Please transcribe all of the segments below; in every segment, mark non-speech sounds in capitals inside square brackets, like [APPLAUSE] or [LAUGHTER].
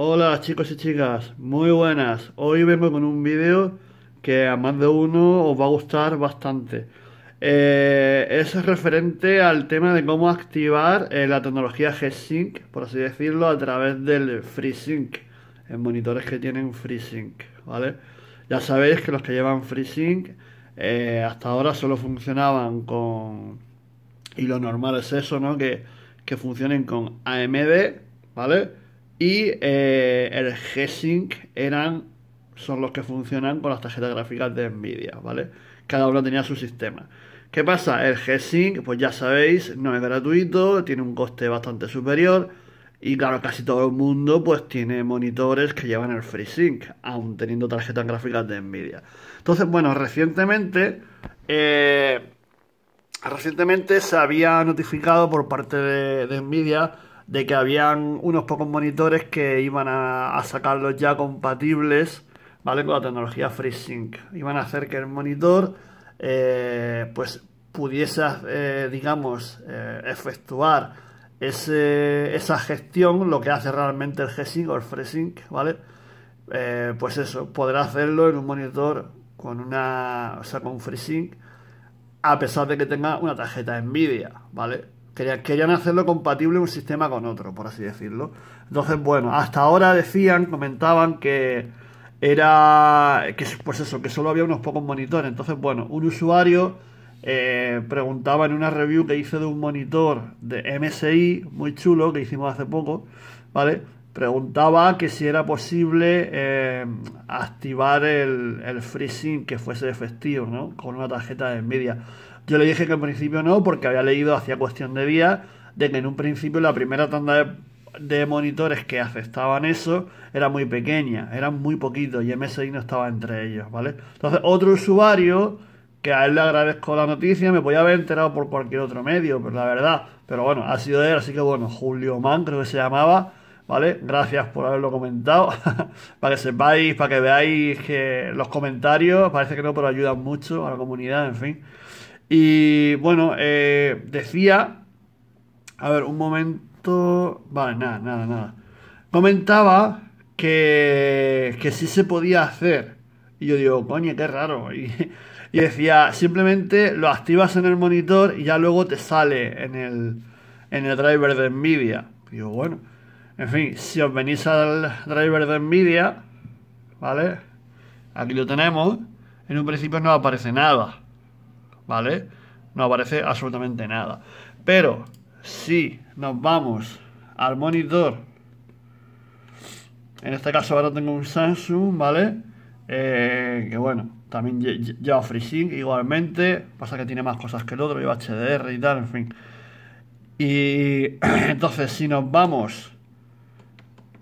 Hola chicos y chicas, muy buenas. Hoy vengo con un vídeo que a más de uno os va a gustar bastante. Eso eh, es referente al tema de cómo activar eh, la tecnología G-Sync, por así decirlo, a través del FreeSync, en monitores que tienen FreeSync, ¿vale? Ya sabéis que los que llevan FreeSync eh, hasta ahora solo funcionaban con... Y lo normal es eso, ¿no? Que, que funcionen con AMD, ¿vale? Y eh, el G-Sync eran, son los que funcionan con las tarjetas gráficas de Nvidia, ¿vale? Cada uno tenía su sistema. ¿Qué pasa? El G-Sync, pues ya sabéis, no es gratuito, tiene un coste bastante superior. Y claro, casi todo el mundo pues tiene monitores que llevan el FreeSync, aún teniendo tarjetas gráficas de Nvidia. Entonces, bueno, recientemente, eh, recientemente se había notificado por parte de Nvidia de que habían unos pocos monitores que iban a, sacarlos ya compatibles ¿vale? con la tecnología FreeSync. Iban a hacer que el monitor eh, pues pudiese, eh, digamos, eh, efectuar ese, esa gestión, lo que hace realmente el G-Sync o el FreeSync, ¿vale? pues eso, podrá hacerlo en un monitor con una, o sea, con FreeSync, a pesar de que tenga una tarjeta NVIDIA, ¿vale? Querían hacerlo compatible un sistema con otro, por así decirlo. Entonces, bueno, hasta ahora decían, comentaban que era, que, pues eso, que solo había unos pocos monitores. Entonces, bueno, un usuario eh, preguntaba en una review que hice de un monitor de MSI, muy chulo, que hicimos hace poco, ¿vale? preguntaba que si era posible eh, activar el, el freezing que fuese efectivo, ¿no? Con una tarjeta de Nvidia. Yo le dije que en principio no, porque había leído hacía cuestión de días de que en un principio la primera tanda de, monitores que aceptaban eso era muy pequeña, eran muy poquitos y MSI no estaba entre ellos, ¿vale? Entonces otro usuario que a él le agradezco la noticia, me podía haber enterado por cualquier otro medio, pero la verdad, pero bueno, ha sido él, así que bueno, Julio Man creo que se llamaba, ¿vale? Gracias por haberlo comentado. [LAUGHS] para que sepáis, para que veáis que los comentarios, parece que no, pero ayudan mucho a la comunidad, en fin. Y bueno, eh, decía, a ver, un momento, vale, nada, nada, nada. Comentaba que, que sí se podía hacer. Y yo digo, coño, qué raro. [LAUGHS] Y, decía, simplemente lo activas en el monitor y ya luego te sale en el, en el driver de Nvidia. Y yo, bueno. En fin, si os venís al driver de NVIDIA, ¿vale? Aquí lo tenemos. En un principio no aparece nada, ¿vale? No aparece absolutamente nada. Pero si nos vamos al monitor, en este caso ahora tengo un Samsung, ¿vale? Eh, que bueno, también lleva FreeSync igualmente, pasa que tiene más cosas que el otro, lleva HDR y tal, en fin. Y [CLEARS THROAT] entonces si nos vamos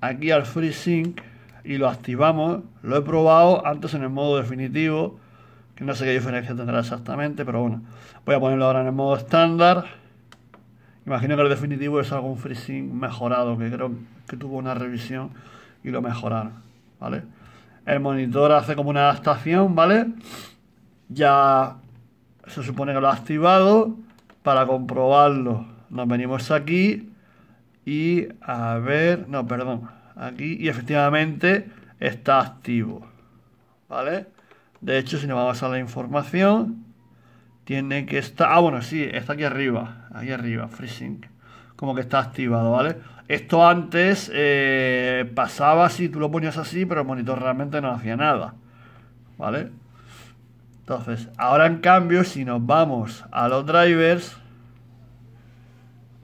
aquí al FreeSync y lo activamos. Lo he probado antes en el modo definitivo, que no sé qué diferencia tendrá exactamente, pero bueno. Voy a ponerlo ahora en el modo estándar. Imagino que el definitivo es algún FreeSync mejorado, que creo que tuvo una revisión y lo mejoraron, ¿vale? El monitor hace como una adaptación, ¿vale? Ya se supone que lo ha activado. Para comprobarlo nos venimos aquí y a ver, no, perdón, aquí y efectivamente está activo. ¿Vale? De hecho, si nos vamos a la información, tiene que estar... Ah, bueno, sí, está aquí arriba, ahí arriba, freezing Como que está activado, ¿vale? Esto antes eh, pasaba si tú lo ponías así, pero el monitor realmente no hacía nada, ¿vale? Entonces, ahora en cambio, si nos vamos a los drivers,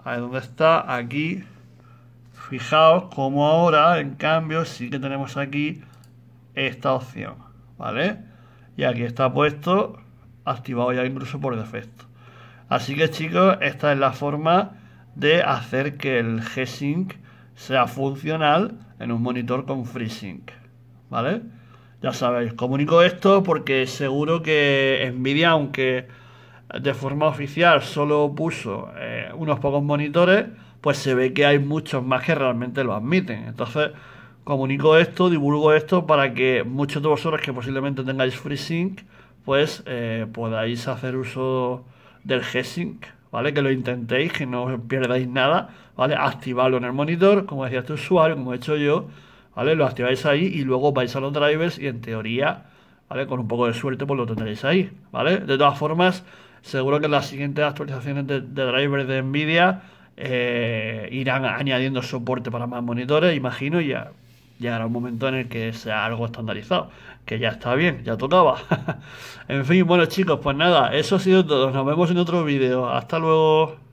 ahí donde está, aquí, fijaos como ahora, en cambio, sí que tenemos aquí esta opción, ¿vale? Y aquí está puesto, activado ya incluso por defecto. Así que chicos, esta es la forma de hacer que el G-Sync sea funcional en un monitor con FreeSync, ¿vale? Ya sabéis, comunico esto porque seguro que Nvidia, aunque de forma oficial solo puso eh, unos pocos monitores, pues se ve que hay muchos más que realmente lo admiten. Entonces, comunico esto, divulgo esto para que muchos de vosotros que posiblemente tengáis FreeSync, pues eh, podáis hacer uso del G-Sync, ¿vale? Que lo intentéis, que no os pierdáis nada, ¿vale? Activarlo en el monitor, como decía este usuario, como he hecho yo, ¿vale? Lo activáis ahí y luego vais a los drivers y en teoría, ¿vale? Con un poco de suerte, pues lo tendréis ahí, ¿vale? De todas formas, seguro que las siguientes actualizaciones de, drivers de Nvidia eh, irán añadiendo soporte para más monitores, imagino, ya llegará un momento en el que sea algo estandarizado, que ya está bien, ya tocaba. [LAUGHS] en fin, bueno chicos, pues nada, eso ha sido todo, nos vemos en otro vídeo, hasta luego.